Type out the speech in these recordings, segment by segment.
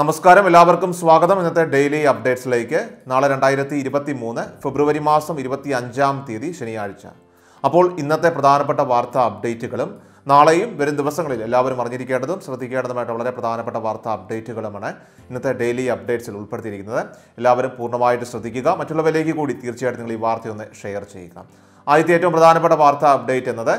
നമസ്കാരം എല്ലാവർക്കും സ്വാഗതം ഇന്നത്തെ ഡെയിലി അപ്ഡേറ്റ്സിലേക്ക് നാളെ രണ്ടായിരത്തി ഇരുപത്തി മൂന്ന് ഫെബ്രുവരി മാസം ഇരുപത്തി അഞ്ചാം തീയതി ശനിയാഴ്ച അപ്പോൾ ഇന്നത്തെ പ്രധാനപ്പെട്ട വാർത്താ അപ്ഡേറ്റുകളും നാളെയും വരും ദിവസങ്ങളിൽ എല്ലാവരും അറിഞ്ഞിരിക്കേണ്ടതും ശ്രദ്ധിക്കേണ്ടതുമായിട്ട് വളരെ പ്രധാനപ്പെട്ട വാർത്താ അപ്ഡേറ്റുകളുമാണ് ഇന്നത്തെ ഡെയിലി അപ്ഡേറ്റ്സിൽ ഉൾപ്പെടുത്തിയിരിക്കുന്നത് എല്ലാവരും പൂർണ്ണമായിട്ട് ശ്രദ്ധിക്കുക മറ്റുള്ളവരിലേക്ക് കൂടി തീർച്ചയായിട്ടും നിങ്ങൾ ഈ വാർത്തയൊന്ന് ഷെയർ ചെയ്യുക ആദ്യത്തെ ഏറ്റവും പ്രധാനപ്പെട്ട വാർത്താ അപ്ഡേറ്റ് എന്നത്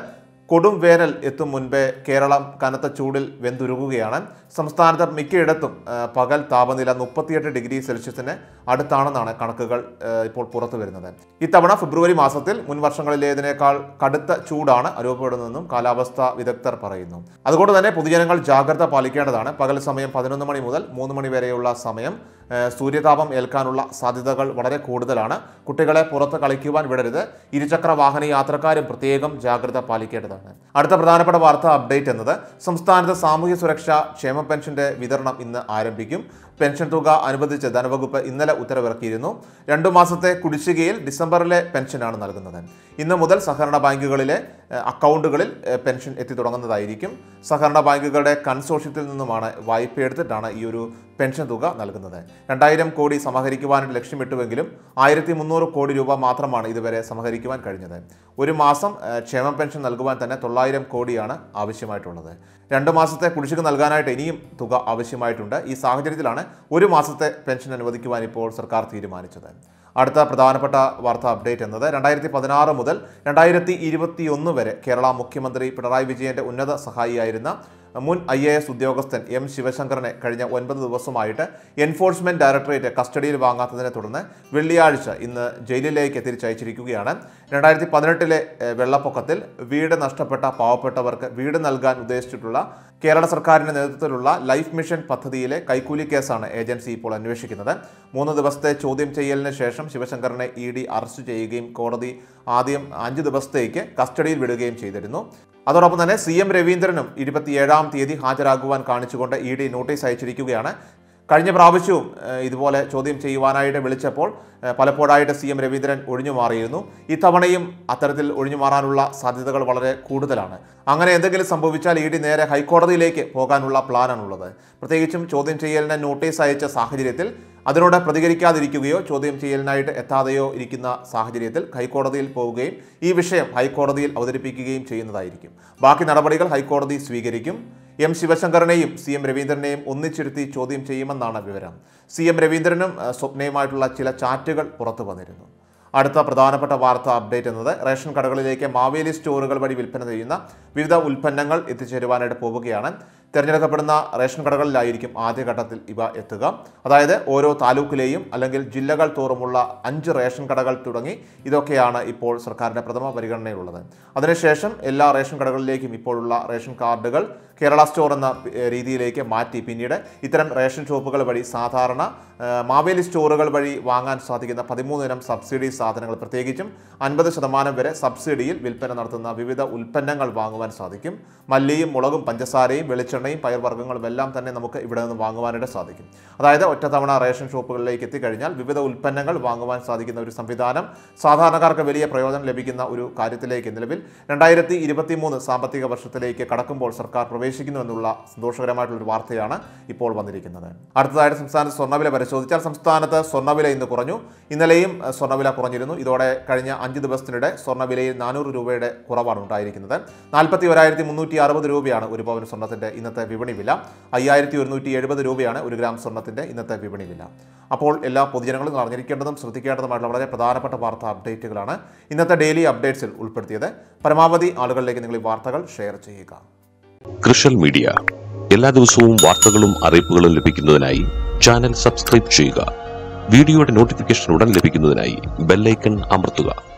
കൊടും വേനൽ എത്തും മുൻപേ കേരളം കനത്ത ചൂടിൽ വെന്തുരുകുകയാണ് സംസ്ഥാനത്ത് മിക്കയിടത്തും പകൽ താപനില മുപ്പത്തിയെട്ട് ഡിഗ്രി സെൽഷ്യസിന് അടുത്താണെന്നാണ് കണക്കുകൾ ഇപ്പോൾ പുറത്തു വരുന്നത് ഇത്തവണ ഫെബ്രുവരി മാസത്തിൽ മുൻ വർഷങ്ങളിലേതിനേക്കാൾ കടുത്ത ചൂടാണ് അനുഭവപ്പെടുന്നതെന്നും കാലാവസ്ഥാ വിദഗ്ധർ പറയുന്നു അതുകൊണ്ട് തന്നെ പൊതുജനങ്ങൾ ജാഗ്രത പാലിക്കേണ്ടതാണ് പകൽ സമയം പതിനൊന്ന് മണി മുതൽ മൂന്ന് മണി വരെയുള്ള സമയം സൂര്യതാപം ഏൽക്കാനുള്ള സാധ്യതകൾ വളരെ കൂടുതലാണ് കുട്ടികളെ പുറത്ത് കളിക്കുവാൻ വിടരുത് ഇരുചക്ര വാഹന യാത്രക്കാരും പ്രത്യേകം ജാഗ്രത പാലിക്കേണ്ടതാണ് അടുത്ത പ്രധാനപ്പെട്ട വാർത്ത അപ്ഡേറ്റ് എന്നത് സംസ്ഥാനത്ത് സാമൂഹ്യ സുരക്ഷാ ക്ഷേമ പെൻഷന്റെ വിതരണം ഇന്ന് ആരംഭിക്കും പെൻഷൻ തുക അനുബന്ധിച്ച് ധനവകുപ്പ് ഇന്നലെ ഉത്തരവിറക്കിയിരുന്നു രണ്ടു മാസത്തെ കുടിശ്ശികയിൽ ഡിസംബറിലെ പെൻഷനാണ് നൽകുന്നത് ഇന്ന് മുതൽ സഹകരണ ബാങ്കുകളിലെ അക്കൗണ്ടുകളിൽ പെൻഷൻ എത്തി തുടങ്ങുന്നതായിരിക്കും സഹകരണ ബാങ്കുകളുടെ കൺസോഷ്യത്തിൽ നിന്നുമാണ് വായ്പ എടുത്തിട്ടാണ് ഈ ഒരു പെൻഷൻ തുക നൽകുന്നത് രണ്ടായിരം കോടി സമാഹരിക്കുവാനായിട്ട് ലക്ഷ്യമിട്ടുവെങ്കിലും ആയിരത്തി മുന്നൂറ് കോടി രൂപ മാത്രമാണ് ഇതുവരെ സമാഹരിക്കുവാൻ കഴിഞ്ഞത് ഒരു മാസം ക്ഷേമ പെൻഷൻ നൽകുവാൻ തന്നെ തൊള്ളായിരം കോടിയാണ് ആവശ്യമായിട്ടുള്ളത് രണ്ട് മാസത്തെ കുടിശ്ശിക നൽകാനായിട്ട് ഇനിയും തുക ആവശ്യമായിട്ടുണ്ട് ഈ സാഹചര്യത്തിലാണ് ഒരു മാസത്തെ പെൻഷൻ അനുവദിക്കുവാൻ ഇപ്പോൾ സർക്കാർ തീരുമാനിച്ചത് അടുത്ത പ്രധാനപ്പെട്ട വാർത്ത അപ്ഡേറ്റ് എന്നത് രണ്ടായിരത്തി പതിനാറ് മുതൽ രണ്ടായിരത്തി ഇരുപത്തി ഒന്ന് വരെ കേരള മുഖ്യമന്ത്രി പിണറായി വിജയന്റെ ഉന്നത സഹായിയായിരുന്ന മുൻ ഐ എ എസ് ഉദ്യോഗസ്ഥൻ എം ശിവശങ്കറിനെ കഴിഞ്ഞ ഒൻപത് ദിവസമായിട്ട് എൻഫോഴ്സ്മെന്റ് ഡയറക്ടറേറ്റ് കസ്റ്റഡിയിൽ വാങ്ങാത്തതിനെ തുടർന്ന് വെള്ളിയാഴ്ച ഇന്ന് ജയിലിലേക്ക് തിരിച്ചയച്ചിരിക്കുകയാണ് രണ്ടായിരത്തി പതിനെട്ടിലെ വെള്ളപ്പൊക്കത്തിൽ വീട് നഷ്ടപ്പെട്ട പാവപ്പെട്ടവർക്ക് വീട് നൽകാൻ ഉദ്ദേശിച്ചിട്ടുള്ള കേരള സർക്കാരിന്റെ നേതൃത്വത്തിലുള്ള ലൈഫ് മിഷൻ പദ്ധതിയിലെ കൈക്കൂലി കേസാണ് ഏജൻസി ഇപ്പോൾ അന്വേഷിക്കുന്നത് മൂന്ന് ദിവസത്തെ ചോദ്യം ചെയ്യലിന് ശേഷം ശിവശങ്കറിനെ ഇ ഡി അറസ്റ്റ് ചെയ്യുകയും കോടതി ആദ്യം അഞ്ച് ദിവസത്തേക്ക് കസ്റ്റഡിയിൽ വിടുകയും ചെയ്തിരുന്നു അതോടൊപ്പം തന്നെ സി എം രവീന്ദ്രനും ഇരുപത്തിയേഴാം തീയതി ഹാജരാകുവാൻ കാണിച്ചുകൊണ്ട് ഇ ഡി നോട്ടീസ് അയച്ചിരിക്കുകയാണ് കഴിഞ്ഞ പ്രാവശ്യവും ഇതുപോലെ ചോദ്യം ചെയ്യുവാനായിട്ട് വിളിച്ചപ്പോൾ പലപ്പോഴായിട്ട് സി എം രവീന്ദ്രൻ ഒഴിഞ്ഞു മാറിയിരുന്നു ഇത്തവണയും അത്തരത്തിൽ ഒഴിഞ്ഞു മാറാനുള്ള സാധ്യതകൾ വളരെ കൂടുതലാണ് അങ്ങനെ എന്തെങ്കിലും സംഭവിച്ചാൽ ഇ ഡി നേരെ ഹൈക്കോടതിയിലേക്ക് പോകാനുള്ള പ്ലാനാണുള്ളത് പ്രത്യേകിച്ചും ചോദ്യം ചെയ്യലിന് നോട്ടീസ് അയച്ച സാഹചര്യത്തിൽ അതിനോട് പ്രതികരിക്കാതിരിക്കുകയോ ചോദ്യം ചെയ്യലിനായിട്ട് എത്താതെയോ ഇരിക്കുന്ന സാഹചര്യത്തിൽ ഹൈക്കോടതിയിൽ പോവുകയും ഈ വിഷയം ഹൈക്കോടതിയിൽ അവതരിപ്പിക്കുകയും ചെയ്യുന്നതായിരിക്കും ബാക്കി നടപടികൾ ഹൈക്കോടതി സ്വീകരിക്കും എം ശിവശങ്കറിനെയും സി എം രവീന്ദ്രനെയും ഒന്നിച്ചിരുത്തി ചോദ്യം ചെയ്യുമെന്നാണ് വിവരം സി എം രവീന്ദ്രനും സ്വപ്നയുമായിട്ടുള്ള ചില ചാറ്റുകൾ പുറത്തു വന്നിരുന്നു അടുത്ത പ്രധാനപ്പെട്ട വാർത്ത അപ്ഡേറ്റ് എന്നത് റേഷൻ കടകളിലേക്ക് മാവേലി സ്റ്റോറുകൾ വഴി വിൽപ്പന ചെയ്യുന്ന വിവിധ ഉൽപ്പന്നങ്ങൾ എത്തിച്ചേരുവാനായിട്ട് പോവുകയാണ് തിരഞ്ഞെടുക്കപ്പെടുന്ന റേഷൻ കടകളിലായിരിക്കും ആദ്യഘട്ടത്തിൽ ഇവ എത്തുക അതായത് ഓരോ താലൂക്കിലെയും അല്ലെങ്കിൽ ജില്ലകൾ തോറുമുള്ള അഞ്ച് റേഷൻ കടകൾ തുടങ്ങി ഇതൊക്കെയാണ് ഇപ്പോൾ സർക്കാരിൻ്റെ പ്രഥമ പരിഗണനയിലുള്ളത് അതിനുശേഷം എല്ലാ റേഷൻ കടകളിലേക്കും ഇപ്പോഴുള്ള റേഷൻ കാർഡുകൾ കേരള സ്റ്റോർ എന്ന രീതിയിലേക്ക് മാറ്റി പിന്നീട് ഇത്തരം റേഷൻ ഷോപ്പുകൾ വഴി സാധാരണ മാവേലി സ്റ്റോറുകൾ വഴി വാങ്ങാൻ സാധിക്കുന്ന പതിമൂന്ന് ഇനം സബ്സിഡി സാധനങ്ങൾ പ്രത്യേകിച്ചും അൻപത് ശതമാനം വരെ സബ്സിഡിയിൽ വിൽപ്പന നടത്തുന്ന വിവിധ ഉൽപ്പന്നങ്ങൾ വാങ്ങുവാൻ സാധിക്കും മല്ലിയും മുളകും പഞ്ചസാരയും വെളിച്ചെണ്ണ എണ്ണയും പയർവർഗ്ഗങ്ങളും എല്ലാം തന്നെ നമുക്ക് ഇവിടെ നിന്ന് വാങ്ങുവാനായിട്ട് സാധിക്കും അതായത് ഒറ്റത്തവണ റേഷൻ ഷോപ്പുകളിലേക്ക് എത്തിക്കഴിഞ്ഞാൽ വിവിധ ഉൽപ്പന്നങ്ങൾ വാങ്ങുവാൻ സാധിക്കുന്ന ഒരു സംവിധാനം സാധാരണക്കാർക്ക് വലിയ പ്രയോജനം ലഭിക്കുന്ന ഒരു കാര്യത്തിലേക്ക് നിലവിൽ രണ്ടായിരത്തി ഇരുപത്തി മൂന്ന് സാമ്പത്തിക വർഷത്തിലേക്ക് കടക്കുമ്പോൾ സർക്കാർ പ്രവേശിക്കുന്നു എന്നുള്ള ഒരു വാർത്തയാണ് ഇപ്പോൾ വന്നിരിക്കുന്നത് അടുത്തതായിട്ട് സംസ്ഥാനത്ത് സ്വർണ്ണവില പരിശോധിച്ചാൽ സംസ്ഥാനത്ത് സ്വർണ്ണവില ഇന്ന് കുറഞ്ഞു ഇന്നലെയും സ്വർണ്ണവില കുറഞ്ഞിരുന്നു ഇതോടെ കഴിഞ്ഞ അഞ്ച് ദിവസത്തിനിടെ സ്വർണ്ണവിലയിൽ നാനൂറ് രൂപയുടെ കുറവാണ് ഉണ്ടായിരിക്കുന്നത് നാൽപ്പത്തി ഒരായിരത്തി മുന്നൂറ്റി അറുപത് രൂപയാണ് ഒരു പവൻ സ്വർണ്ണത്തിൻ്റെ ഇന്നത്തെ ഇന്നത്തെ വിപണി വില അയ്യായിരത്തി ഒരുന്നൂറ്റി എഴുപത് രൂപയാണ് ഒരു ഗ്രാം സ്വർണ്ണത്തിൻ്റെ ഇന്നത്തെ വിപണി വില അപ്പോൾ എല്ലാ പൊതുജനങ്ങളും അറിഞ്ഞിരിക്കേണ്ടതും ശ്രദ്ധിക്കേണ്ടതുമായിട്ടുള്ള വളരെ പ്രധാനപ്പെട്ട വാർത്താ അപ്ഡേറ്റുകളാണ് ഇന്നത്തെ ഡെയിലി അപ്ഡേറ്റ്സിൽ ഉൾപ്പെടുത്തിയത് പരമാവധി ആളുകളിലേക്ക് നിങ്ങൾ ഈ വാർത്തകൾ ഷെയർ ചെയ്യുക കൃഷൽ മീഡിയ എല്ലാ ദിവസവും വാർത്തകളും അറിയിപ്പുകളും ലഭിക്കുന്നതിനായി ചാനൽ സബ്സ്ക്രൈബ് ചെയ്യുക വീഡിയോയുടെ നോട്ടിഫിക്കേഷൻ ഉടൻ ലഭിക്കുന്നതിനായി ബെല്ലൈക്കൺ അമർത്തുക